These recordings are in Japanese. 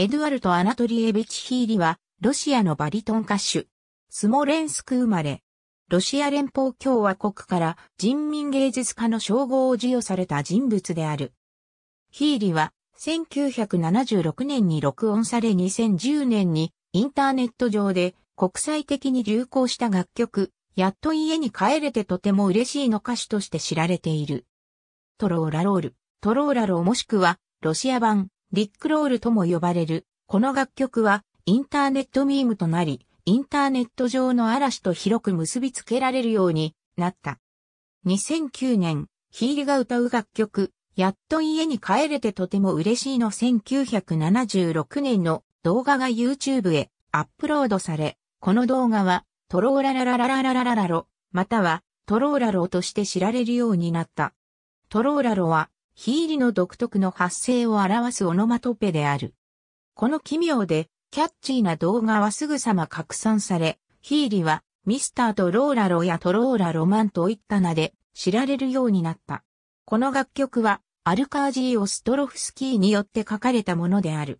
エドゥアルト・アナトリエビチヒーリは、ロシアのバリトン歌手。スモレンスク生まれ。ロシア連邦共和国から人民芸術家の称号を授与された人物である。ヒーリは1976年に録音され2010年にインターネット上で国際的に流行した楽曲、やっと家に帰れてとても嬉しいの歌手として知られている。トローラロール、トローラローもしくはロシア版リックロールとも呼ばれる、この楽曲はインターネットミームとなり、インターネット上の嵐と広く結びつけられるようになった。2009年、ヒーリが歌う楽曲、やっと家に帰れてとても嬉しいの1976年の動画が YouTube へアップロードされ、この動画はトローララララララララロ、またはトローラロとして知られるようになった。トローラロはヒーリの独特の発声を表すオノマトペである。この奇妙でキャッチーな動画はすぐさま拡散され、ヒーリはミスターとローラロやトローラロマンといった名で知られるようになった。この楽曲はアルカージー・オストロフスキーによって書かれたものである。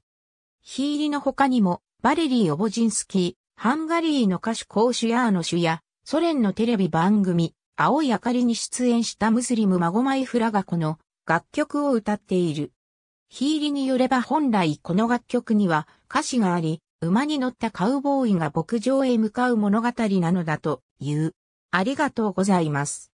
ヒーリの他にもバレリー・オボジンスキー、ハンガリーの歌手コーシュヤーノシュやソ連のテレビ番組、青い明かりに出演したムスリム孫マイフラがこの楽曲を歌っている。ヒーリによれば本来この楽曲には歌詞があり、馬に乗ったカウボーイが牧場へ向かう物語なのだという。ありがとうございます。